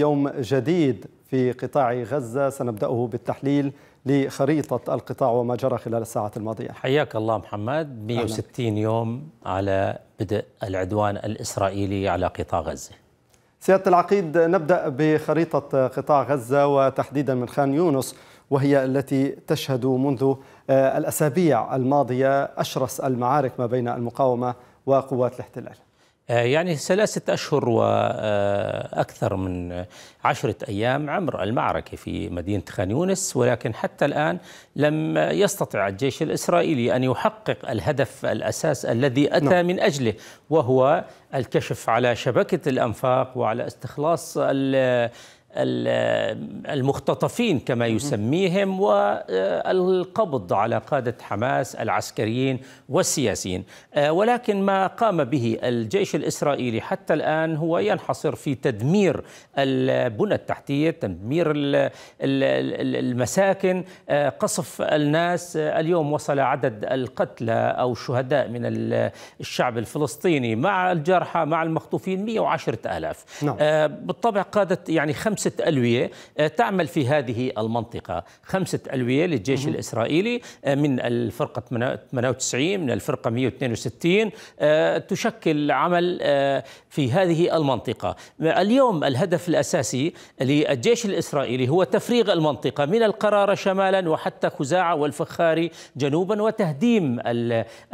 يوم جديد في قطاع غزة سنبدأه بالتحليل لخريطة القطاع وما جرى خلال الساعات الماضية حياك الله محمد 160 يوم على بدء العدوان الإسرائيلي على قطاع غزة سيادة العقيد نبدأ بخريطة قطاع غزة وتحديدا من خان يونس وهي التي تشهد منذ آه، الأسابيع الماضية أشرس المعارك ما بين المقاومة وقوات الاحتلال آه، يعني ثلاثة أشهر وأكثر من عشرة أيام عمر المعركة في مدينة خان يونس ولكن حتى الآن لم يستطع الجيش الإسرائيلي أن يحقق الهدف الأساس الذي أتى نعم. من أجله وهو الكشف على شبكة الأنفاق وعلى استخلاص المختطفين كما يسميهم والقبض على قادة حماس العسكريين والسياسيين آه، ولكن ما قام به الجيش الإسرائيلي حتى الآن هو ينحصر في تدمير البنى التحتية تدمير المساكن آه، قصف الناس آه، اليوم وصل عدد القتلى أو الشهداء من الشعب الفلسطيني مع الجرحى مع المخطوفين 110 ألاف نعم. بالطبع قادة يعني خمسة خمسة ألوية آه، تعمل في هذه المنطقة خمسة ألوية للجيش الإسرائيلي آه، من الفرقة 98 من الفرقة 162 آه، تشكل عمل في هذه المنطقة اليوم الهدف الأساسي للجيش الإسرائيلي هو تفريغ المنطقة من القرارة شمالا وحتى خزاعة والفخاري جنوبا وتهديم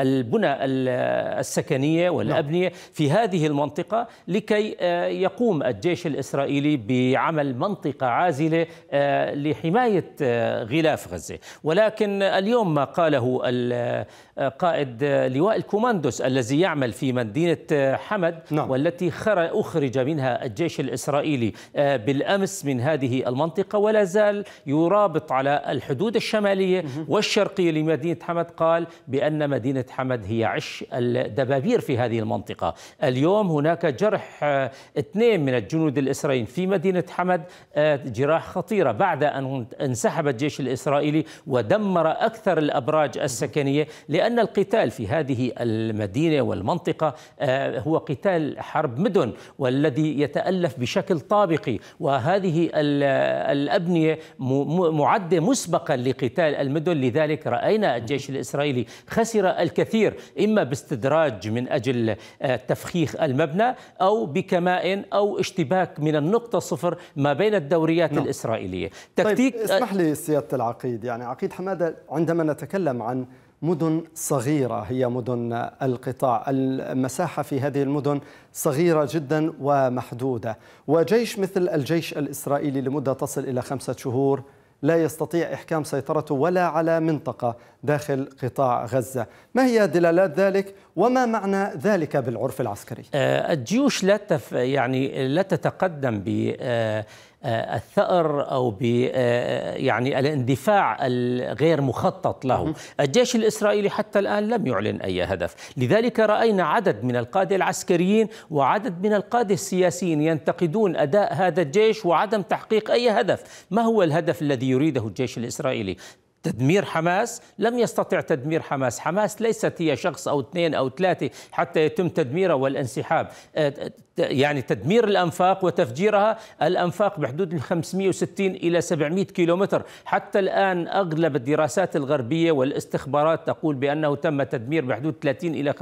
البنى السكنية والأبنية نعم. في هذه المنطقة لكي يقوم الجيش الإسرائيلي بعمل تعمل منطقة عازلة آه، لحماية آه، غلاف غزة ولكن اليوم ما قاله آه، قائد لواء الكوماندوس الذي يعمل في مدينة حمد نعم. والتي أخرج منها الجيش الإسرائيلي بالأمس من هذه المنطقة ولا زال يرابط على الحدود الشمالية والشرقية لمدينة حمد قال بأن مدينة حمد هي عش الدبابير في هذه المنطقة اليوم هناك جرح اثنين من الجنود الإسرائيليين في مدينة حمد حمد آه، جراح خطيرة بعد أن انسحب الجيش الإسرائيلي ودمر أكثر الأبراج السكنية لأن القتال في هذه المدينة والمنطقة آه، هو قتال حرب مدن والذي يتألف بشكل طابقي وهذه الأبنية معدة مسبقا لقتال المدن لذلك رأينا الجيش الإسرائيلي خسر الكثير إما باستدراج من أجل آه، تفخيخ المبنى أو بكمائن أو اشتباك من النقطة صفر ما بين الدوريات نعم. الإسرائيلية طيب، تكتيك طيب اسمح لي سيادة العقيد يعني عقيد حمادة عندما نتكلم عن مدن صغيرة هي مدن القطاع المساحة في هذه المدن صغيرة جدا ومحدودة وجيش مثل الجيش الإسرائيلي لمدة تصل إلى خمسة شهور لا يستطيع إحكام سيطرته ولا على منطقة داخل قطاع غزة ما هي دلالات ذلك وما معنى ذلك بالعرف العسكري آه، الجيوش لا تف يعني لا تتقدم ب آه، الثأر أو ب آه، آه، يعني الاندفاع الغير مخطط له الجيش الإسرائيلي حتى الآن لم يعلن أي هدف لذلك رأينا عدد من القادة العسكريين وعدد من القادة السياسيين ينتقدون أداء هذا الجيش وعدم تحقيق أي هدف ما هو الهدف الذي يريده الجيش الإسرائيلي تدمير حماس لم يستطع تدمير حماس حماس ليست هي شخص أو اثنين أو ثلاثة حتى يتم تدميرها والانسحاب آه، يعني تدمير الأنفاق وتفجيرها الأنفاق بحدود 560 إلى 700 كيلومتر حتى الآن أغلب الدراسات الغربية والاستخبارات تقول بأنه تم تدمير بحدود 30 إلى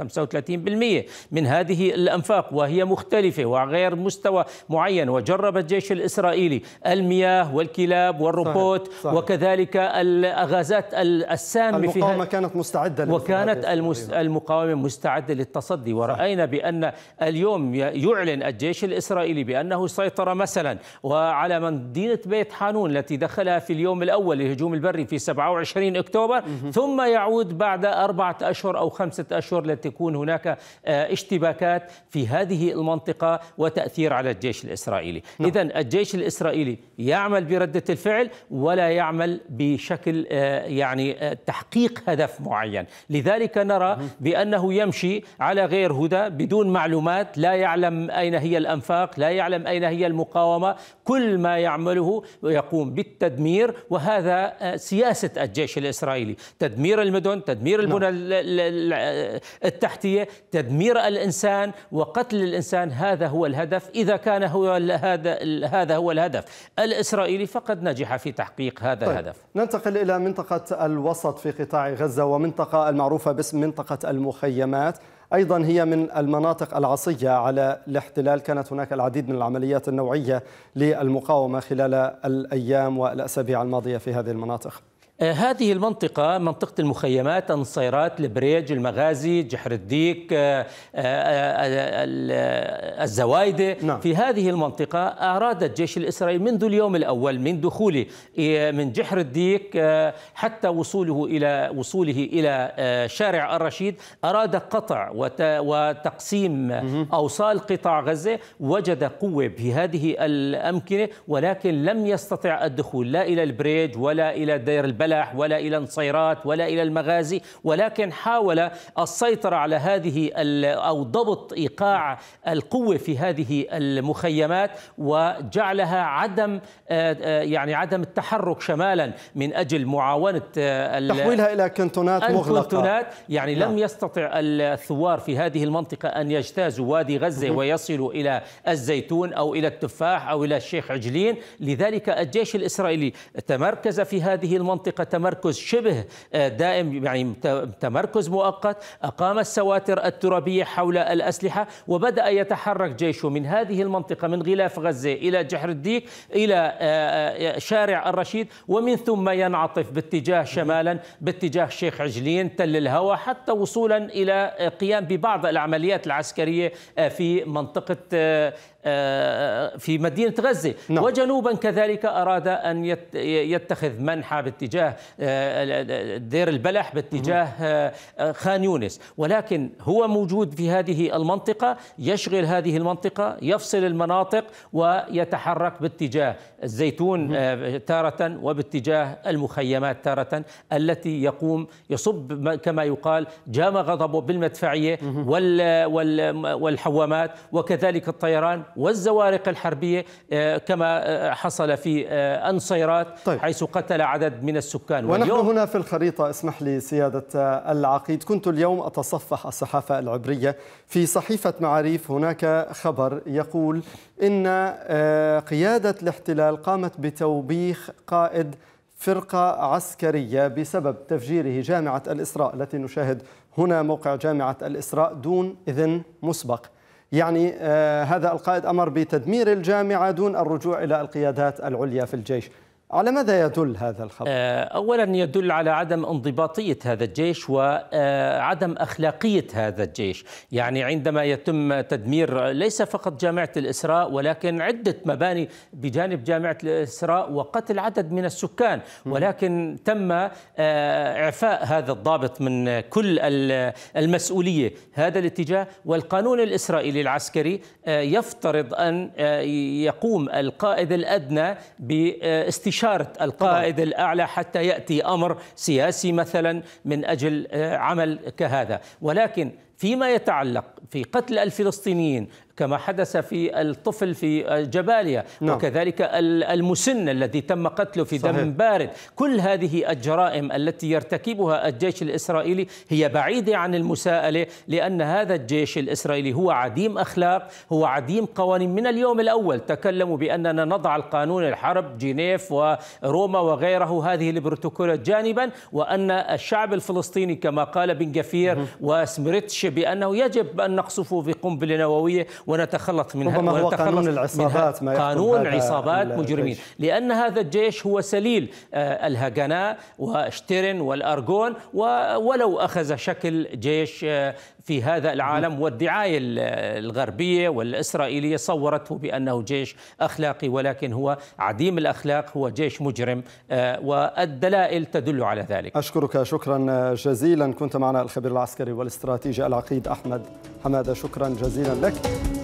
35% من هذه الأنفاق وهي مختلفة وغير مستوى معين وجرب الجيش الإسرائيلي المياه والكلاب والروبوت صحيح. صحيح. وكذلك غازات السامة المقاومة كانت مستعدة وكانت المس... أيوة. المقاومة مستعدة للتصدي ورأينا بأن اليوم يعلن الجيش الإسرائيلي بأنه سيطر مثلا وعلى مدينة بيت حانون التي دخلها في اليوم الأول للهجوم البري في 27 أكتوبر مه. ثم يعود بعد أربعة أشهر أو خمسة أشهر لتكون هناك آه، اشتباكات في هذه المنطقة وتأثير على الجيش الإسرائيلي نعم. إذا الجيش الإسرائيلي يعمل بردة الفعل ولا يعمل بشكل آه، آه، يعني آه، تحقيق هدف معين لذلك نرى بأنه يمشي على غير هدى بدون معلومات لا يعلم أين هي الأنفاق لا يعلم أين هي المقاومة كل ما يعمله يقوم بالتدمير وهذا آه، سياسة الجيش الإسرائيلي تدمير المدن تدمير نعم. البنى التحتية تدمير الإنسان وقتل الإنسان هذا هو الهدف إذا كان هو هذا هذا هو الهدف الإسرائيلي فقد نجح في تحقيق هذا طيب. الهدف ننتقل إلى منطقة الوسط في قطاع غزة ومنطقة المعروفة باسم منطقة المخيمات أيضا هي من المناطق العصية على الاحتلال كانت هناك العديد من العمليات النوعية للمقاومة خلال الأيام والأسابيع الماضية في هذه المناطق آه، هذه المنطقة منطقة المخيمات النصيرات البريج المغازي جحر الديك آه، آه، الزوايدة نعم. في هذه المنطقة أراد الجيش الإسرائيلي منذ اليوم الأول من دخوله من جحر الديك حتى وصوله إلى وصوله إلى شارع الرشيد أراد قطع وتقسيم أوصال قطاع غزة وجد قوة في هذه الأمكنة ولكن لم يستطع الدخول لا إلى البريج ولا إلى دير البلد الفلاح ولا إلى النصيرات ولا إلى المغازي ولكن حاول السيطرة على هذه أو ضبط إيقاع القوة في هذه المخيمات وجعلها عدم آه، آه، يعني عدم التحرك شمالا من أجل معاونة آه، تحويلها إلى كنتونات مغلقة كنتونات يعني لم نعم. يستطع الثوار في هذه المنطقة أن يجتازوا وادي غزة ويصلوا إلى الزيتون أو إلى التفاح أو إلى الشيخ عجلين لذلك الجيش الإسرائيلي تمركز في هذه المنطقة الحقيقة تمركز شبه آه، دائم يعني تمركز مؤقت أقام السواتر الترابية حول الأسلحة وبدأ يتحرك جيشه من هذه المنطقة من غلاف غزة إلى جحر الديك إلى آه، آه، شارع الرشيد ومن ثم ينعطف باتجاه شمالا باتجاه شيخ عجلين تل الهوى حتى وصولا إلى قيام ببعض العمليات العسكرية في منطقة في مدينة غزة نعم. وجنوبا كذلك أراد أن يتخذ منحى باتجاه باتجاه دير البلح باتجاه آه، آه، خان يونس ولكن هو موجود في هذه المنطقة يشغل هذه المنطقة يفصل المناطق ويتحرك باتجاه الزيتون آه، تارة وباتجاه المخيمات تارة التي يقوم يصب كما يقال جام غضبه بالمدفعية والحوامات وكذلك الطيران والزوارق الحربية كما حصل في النصيرات طيب. حيث قتل عدد من السوريين السكان ونحن هنا في الخريطة اسمح لي سيادة العقيد كنت اليوم أتصفح الصحافة العبرية في صحيفة معاريف هناك خبر يقول إن آه، قيادة الاحتلال قامت بتوبيخ قائد فرقة عسكرية بسبب تفجيره جامعة الإسراء التي نشاهد هنا موقع جامعة الإسراء دون إذن مسبق يعني آه هذا القائد أمر بتدمير الجامعة دون الرجوع إلى القيادات العليا في الجيش على ماذا يدل هذا الخبر؟ آه، أولا يدل على عدم انضباطية هذا الجيش وعدم آه، أخلاقية هذا الجيش يعني عندما يتم تدمير ليس فقط جامعة الإسراء ولكن عدة مباني بجانب جامعة الإسراء وقتل عدد من السكان ولكن تم آه، إعفاء هذا الضابط من كل المسؤولية هذا الاتجاه والقانون الإسرائيلي العسكري يفترض أن يقوم القائد الأدنى باستشارة استشاره القائد الاعلى حتى ياتي امر سياسي مثلا من اجل آه، عمل كهذا ولكن فيما يتعلق في قتل الفلسطينيين كما حدث في الطفل في جباليا نعم. وكذلك المسن الذي تم قتله في صحيح. دم بارد كل هذه الجرائم التي يرتكبها الجيش الإسرائيلي هي بعيدة عن المساءلة لأن هذا الجيش الإسرائيلي هو عديم أخلاق هو عديم قوانين من اليوم الأول تكلموا بأننا نضع القانون الحرب جنيف وروما وغيره هذه البروتوكولات جانبا وأن الشعب الفلسطيني كما قال بن جفير وسمريتش بأنه يجب أن نقصفه بقنبلة نووية ونتخلص من ربما هو قانون العصابات ما قانون عصابات مجرمين لأن هذا الجيش هو سليل آه، الهجناء واشترن والأرجون ولو أخذ شكل جيش آه، في هذا العالم والدعاية الغربية والإسرائيلية صورته بأنه جيش أخلاقي ولكن هو عديم الأخلاق هو جيش مجرم آه، والدلائل تدل على ذلك أشكرك شكرا جزيلا كنت معنا الخبير العسكري والاستراتيجي العقيد أحمد حمادة شكرا جزيلا لك